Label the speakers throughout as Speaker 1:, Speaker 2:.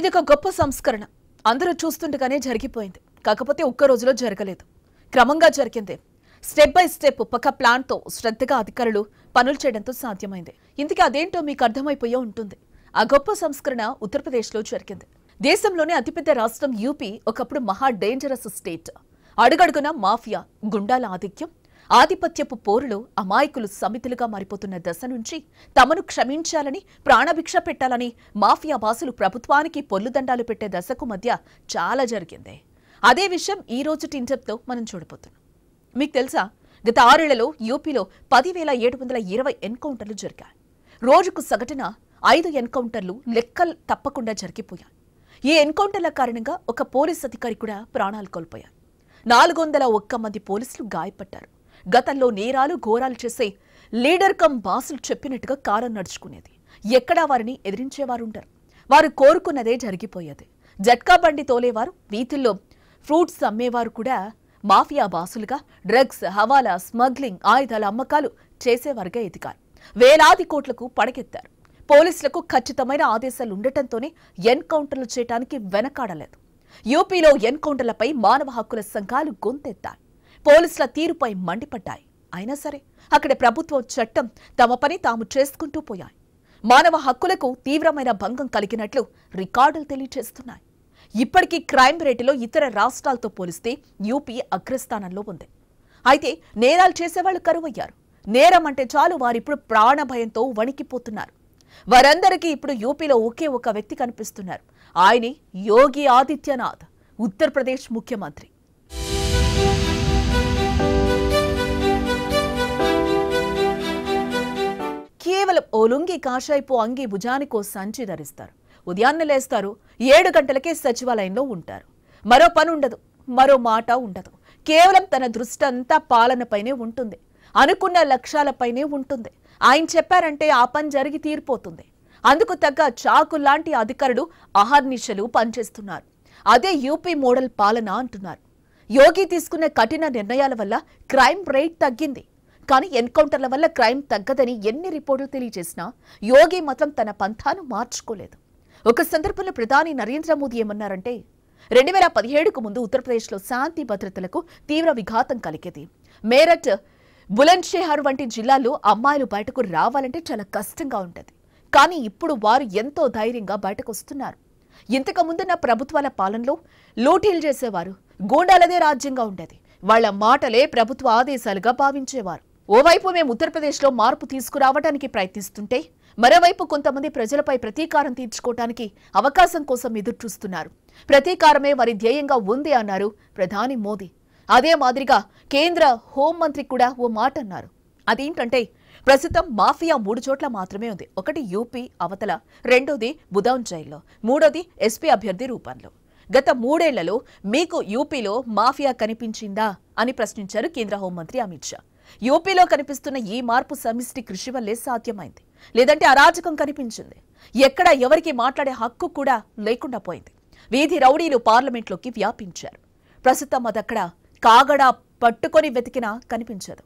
Speaker 1: ఇది ఒక గొప్ప సంస్కరణ అందరూ చూస్తుండగానే జరిగిపోయింది కాకపోతే ఒక్క రోజులో జరగలేదు క్రమంగా జరిగింది స్టెప్ బై స్టెప్ పక్క ప్లాన్తో శ్రద్ధగా అధికారులు పనులు చేయడంతో సాధ్యమైంది ఇందుకే అదేంటో మీకు అర్థమైపోయే ఉంటుంది ఆ గొప్ప సంస్కరణ ఉత్తరప్రదేశ్లో జరిగింది దేశంలోనే అతిపెద్ద రాష్ట్రం యూపీ ఒకప్పుడు మహా డేంజరస్ స్టేట్ అడుగడుగున మాఫియా గుండాల ఆధిక్యం ఆధిపత్యపు పోరులో అమాయకులు సమితులుగా మారిపోతున్న దశ నుంచి తమను క్షమించాలని ప్రాణభిక్ష పెట్టాలని మాఫియా బాసులు ప్రభుత్వానికి పొల్లుదండాలు పెట్టే దశకు మధ్య చాలా జరిగింది అదే విషయం ఈ రోజు టింటప్తో మనం చూడబోతున్నాం మీకు తెలుసా గత ఆరేళ్లలో యూపీలో పదివేల ఏడు వందల ఇరవై ఎన్కౌంటర్లు జరిగాయి రోజుకు సగటున ఐదు ఎన్కౌంటర్లు లెక్కలు తప్పకుండా జరిగిపోయాయి ఈ ఎన్కౌంటర్ల కారణంగా ఒక పోలీస్ అధికారి కూడా ప్రాణాలు కోల్పోయారు నాలుగు ఒక్క మంది పోలీసులు గాయపడ్డారు గతంలో నేరాలు ఘోరాలు చేసే లీడర్ కమ్ బాసులు చెప్పినట్టుగా కారం నడుచుకునేది ఎక్కడా వారిని ఎదిరించేవారుంటారు వారు కోరుకున్నదే జరిగిపోయేది జట్కా బండి తోలేవారు వీధుల్లో ఫ్రూట్స్ అమ్మేవారు కూడా మాఫియా బాసులుగా డ్రగ్స్ హవాలా స్మగ్లింగ్ ఆయుధాల అమ్మకాలు చేసేవారుగా ఎదిగారు వేలాది కోట్లకు పడగెత్తారు పోలీసులకు ఖచ్చితమైన ఆదేశాలు ఉండటంతోనే ఎన్కౌంటర్లు చేయడానికి వెనకాడలేదు యూపీలో ఎన్కౌంటర్లపై మానవ హక్కుల సంఘాలు గొంతెత్తారు పోలీసుల తీరుపై మండిపడ్డాయి అయినా సరే అక్కడ ప్రభుత్వం చట్టం తమ పని తాము చేసుకుంటూ పోయాయి మానవ హక్కులకు తీవ్రమైన భంగం కలిగినట్లు రికార్డులు తెలియజేస్తున్నాయి ఇప్పటికీ క్రైమ్ రేటులో ఇతర రాష్ట్రాలతో పోలిస్తే యూపీ అగ్రస్థానంలో ఉంది అయితే నేరాలు చేసేవాళ్ళు కరువయ్యారు నేరం అంటే చాలు వారిప్పుడు ప్రాణభయంతో వణికిపోతున్నారు వారందరికీ ఇప్పుడు యూపీలో ఒకే ఒక వ్యక్తి కనిపిస్తున్నారు ఆయనే యోగి ఆదిత్యనాథ్ ఉత్తరప్రదేశ్ ముఖ్యమంత్రి కేవలం ఓ లుంగి కాషాయపు అంగి భుజానికో సంచి ధరిస్తారు ఉదయాన్నే లేస్తారు ఏడు గంటలకే సచివాలయంలో ఉంటారు మరో పని ఉండదు మరో మాట ఉండదు కేవలం తన దృష్టి అంతా పాలనపైనే ఉంటుంది అనుకున్న లక్ష్యాలపైనే ఉంటుంది ఆయన చెప్పారంటే ఆ పని జరిగి తీరిపోతుంది అందుకు తగ్గ చాకు లాంటి అధికారులు అహర్నిశలు పనిచేస్తున్నారు అదే యూపీ మోడల్ పాలన అంటున్నారు యోగి తీసుకున్న కఠిన నిర్ణయాల వల్ల క్రైమ్ రేట్ తగ్గింది కానీ ఎన్కౌంటర్ల వల్ల క్రైమ్ తగ్గదని ఎన్ని రిపోర్టులు తెలియజేసినా యోగి మాత్రం తన పంథాను మార్చుకోలేదు ఒక సందర్భంలో ప్రధాని నరేంద్ర మోదీ ఏమన్నారంటే రెండు వేల పదిహేడుకు ముందు ఉత్తరప్రదేశ్లో శాంతి భద్రతలకు తీవ్ర విఘాతం కలిగేది మేరట్ బులంద్షేహర్ వంటి జిల్లాలో అమ్మాయిలు బయటకు రావాలంటే చాలా కష్టంగా ఉంటుంది కానీ ఇప్పుడు వారు ఎంతో ధైర్యంగా బయటకు వస్తున్నారు ఇంతకుముందున్న నా ప్రభుత్వాల పాలనలో లూటీలు చేసేవారు గూండాలదే రాజ్యంగా ఉండేది వాళ్ల మాటలే ప్రభుత్వ ఆదేశాలుగా భావించేవారు ఓవైపు మేము ఉత్తరప్రదేశ్లో మార్పు తీసుకురావడానికి ప్రయత్నిస్తుంటే మరోవైపు కొంతమంది ప్రజలపై ప్రతీకారం తీర్చుకోవటానికి అవకాశం కోసం ఎదురుచూస్తున్నారు ప్రతీకారమే వారి ధ్యేయంగా ఉంది అన్నారు ప్రధాని మోదీ అదే మాదిరిగా కేంద్ర హోంమంత్రి కూడా ఓ మాట అన్నారు అదేంటంటే ప్రస్తుతం మాఫియా మూడు చోట్ల మాత్రమే ఉంది ఒకటి యూపీ అవతల రెండోది బుధౌన్ జైల్లో మూడోది ఎస్పీ అభ్యర్థి రూపంలో గత మూడేళ్లలో మీకు యూపీలో మాఫియా కనిపించిందా అని ప్రశ్నించారు కేంద్ర హోంమంత్రి అమిత్ షా యూపీలో కనిపిస్తున్న ఈ మార్పు సమిష్టి కృషి వల్లే సాధ్యమైంది లేదంటే అరాజకం కనిపించింది ఎక్కడ ఎవరికి మాట్లాడే హక్కు కూడా లేకుండా పోయింది వీధి రౌడీలు పార్లమెంట్లోకి వ్యాపించారు ప్రస్తుతం అదక్కడ కాగడా పట్టుకొని వెతికినా కనిపించదు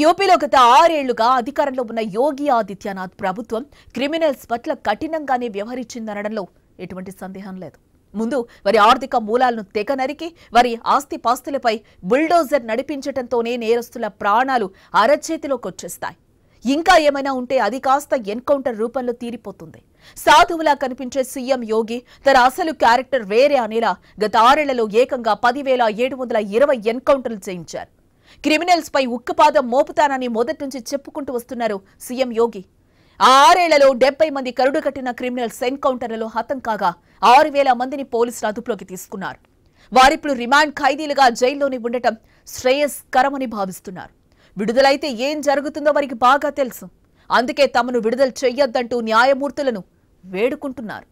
Speaker 1: యూపీలో గత ఆరేళ్లుగా అధికారంలో ఉన్న యోగి ఆదిత్యనాథ్ ప్రభుత్వం క్రిమినల్స్ పట్ల కఠినంగానే వ్యవహరించిందనడంలో ఎటువంటి సందేహం లేదు ముందు వారి ఆర్థిక మూలాలను తెగ నరికి వారి ఆస్తిపాస్తులపై బుల్డోజర్ నడిపించటంతోనే నేరస్తుల ప్రాణాలు అరచేతిలోకొచ్చేస్తాయి ఇంకా ఏమైనా ఉంటే అది కాస్త ఎన్కౌంటర్ రూపంలో తీరిపోతుంది సాధువులా కనిపించే సీఎం యోగి తన అసలు క్యారెక్టర్ వేరే అనేలా గత ఆరేళ్లలో ఏకంగా పదివేల ఏడు వందల ఇరవై ఎన్కౌంటర్లు చేయించారు క్రిమినల్స్ పై ఉక్కుపాదం మోపుతానని మొదటి నుంచి చెప్పుకుంటూ వస్తున్నారు సీఎం యోగి ఆ ఆరేళ్లలో డెబ్బై మంది కరుడు కట్టిన క్రిమినల్స్ ఎన్కౌంటర్లలో హతం కాగా ఆరు వేల మందిని పోలీసులు అదుపులోకి తీసుకున్నారు వారిప్పుడు రిమాండ్ ఖైదీలుగా జైల్లోనే ఉండటం శ్రేయస్కరమని భావిస్తున్నారు విడుదలైతే ఏం జరుగుతుందో వారికి బాగా తెలుసు అందుకే తమను విడుదల చెయ్యొద్దంటూ న్యాయమూర్తులను వేడుకుంటున్నారు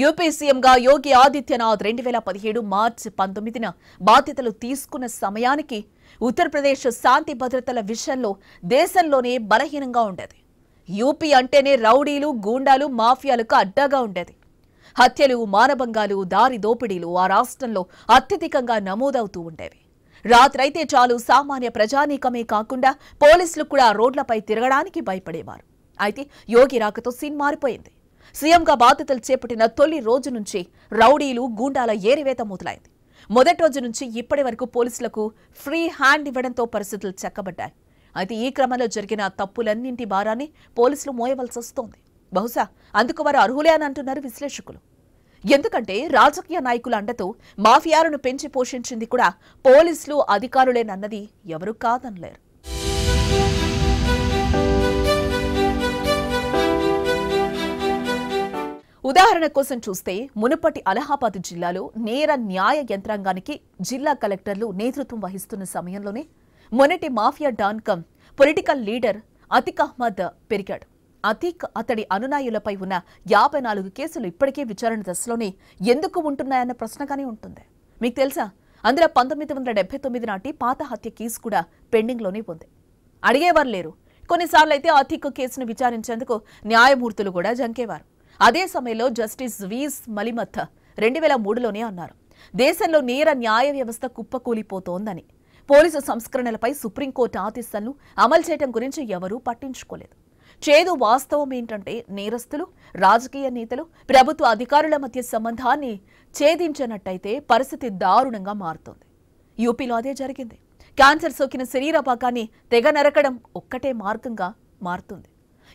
Speaker 1: యూపీ సీఎంగా యోగి ఆదిత్యనాథ్ రెండు వేల పదిహేడు మార్చి పంతొమ్మిదిన బాధ్యతలు తీసుకున్న సమయానికి ఉత్తరప్రదేశ్ శాంతి భద్రతల విషయంలో దేశంలోనే బలహీనంగా ఉండేది యూపీ అంటేనే రౌడీలు గూండాలు మాఫియాలకు అడ్డాగా ఉండేది హత్యలు మానభంగాలు దారి దోపిడీలు ఆ రాష్ట్రంలో అత్యధికంగా నమోదవుతూ ఉండేవి రాత్రైతే చాలు సామాన్య ప్రజానీకమే కాకుండా పోలీసులు కూడా రోడ్లపై తిరగడానికి భయపడేవారు అయితే యోగి రాకతో సీన్ మారిపోయింది సీఎంగా బాధ్యతలు చేపట్టిన తొలి రోజు నుంచి రౌడీలు గూండాల ఏరివేత మొదలైంది మొదటి రోజు నుంచి ఇప్పటి వరకు పోలీసులకు ఫ్రీ హ్యాండ్ ఇవ్వడంతో పరిస్థితులు చెక్కబడ్డాయి అయితే ఈ క్రమంలో జరిగిన తప్పులన్నింటి భారాన్ని పోలీసులు మోయవలసి వస్తోంది బహుశా అందుకు వారు అర్హులే అని అంటున్నారు విశ్లేషకులు ఎందుకంటే రాజకీయ నాయకుల అండతో మాఫియాలను పెంచి పోషించింది కూడా పోలీసులు అధికారులేనన్నది ఎవరూ కాదనలేరు ఉదాహరణ కోసం చూస్తే మునుపటి అలహాబాద్ జిల్లాలో నేర న్యాయ యంత్రాంగానికి జిల్లా కలెక్టర్లు నేతృత్వం వహిస్తున్న సమయంలోనే మొన్నటి mafia don cum political leader Atiq Ahmed పెరిగాడు అతీక్ అతడి అనునాయులపై ఉన్న యాభై నాలుగు కేసులు ఇప్పటికే విచారణ దశలోనే ఎందుకు ఉంటున్నాయన్న ప్రశ్నగానే ఉంటుంది మీకు తెలుసా అందులో పంతొమ్మిది వందల డెబ్బై తొమ్మిది నాటి పాత హత్య కేసు కూడా పెండింగ్లోనే ఉంది అడిగేవారు లేరు కొన్నిసార్లు అయితే అతీక్ కేసును విచారించేందుకు న్యాయమూర్తులు కూడా జంకేవారు అదే సమయంలో జస్టిస్ వీస్ మలిమత్ రెండు వేల మూడులోనే అన్నారు దేశంలో నేర న్యాయ వ్యవస్థ కుప్పకూలిపోతోందని పోలీసు సంస్కరణలపై సుప్రీంకోర్టు ఆదేశాలను అమలు చేయడం గురించి ఎవరూ పట్టించుకోలేదు చేదు వాస్తవం ఏంటంటే నేరస్తులు రాజకీయ నేతలు ప్రభుత్వ అధికారుల మధ్య సంబంధాన్ని ఛేదించినట్టయితే పరిస్థితి దారుణంగా మారుతోంది యూపీలో అదే జరిగింది క్యాన్సర్ సోకిన శరీర భాగాన్ని తెగ నరకడం ఒక్కటే మార్గంగా మారుతుంది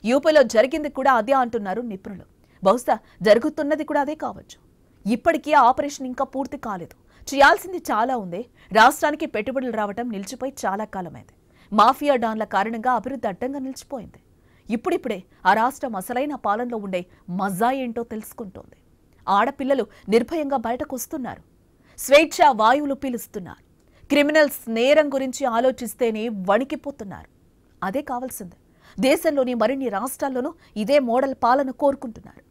Speaker 1: యూపీలో జరిగింది కూడా అదే అంటున్నారు నిపుణులు బహుశా జరుగుతున్నది కూడా అదే కావచ్చు ఇప్పటికీ ఆపరేషన్ ఇంకా పూర్తి కాలేదు చేయాల్సింది చాలా ఉంది రాష్ట్రానికి పెట్టుబడులు రావటం నిలిచిపోయి చాలా కాలమైంది మాఫియా డాన్ల కారణంగా అభివృద్ధి అడ్డంగా నిలిచిపోయింది ఇప్పుడిప్పుడే ఆ రాష్ట్రం అసలైన పాలనలో ఉండే మజా ఏంటో తెలుసుకుంటోంది ఆడపిల్లలు నిర్భయంగా బయటకు వస్తున్నారు స్వేచ్ఛ వాయువులు పీలుస్తున్నారు క్రిమినల్స్ నేరం గురించి ఆలోచిస్తేనే వణికిపోతున్నారు అదే కావాల్సింది దేశంలోని మరిన్ని రాష్ట్రాల్లోనూ ఇదే మోడల్ పాలన కోరుకుంటున్నారు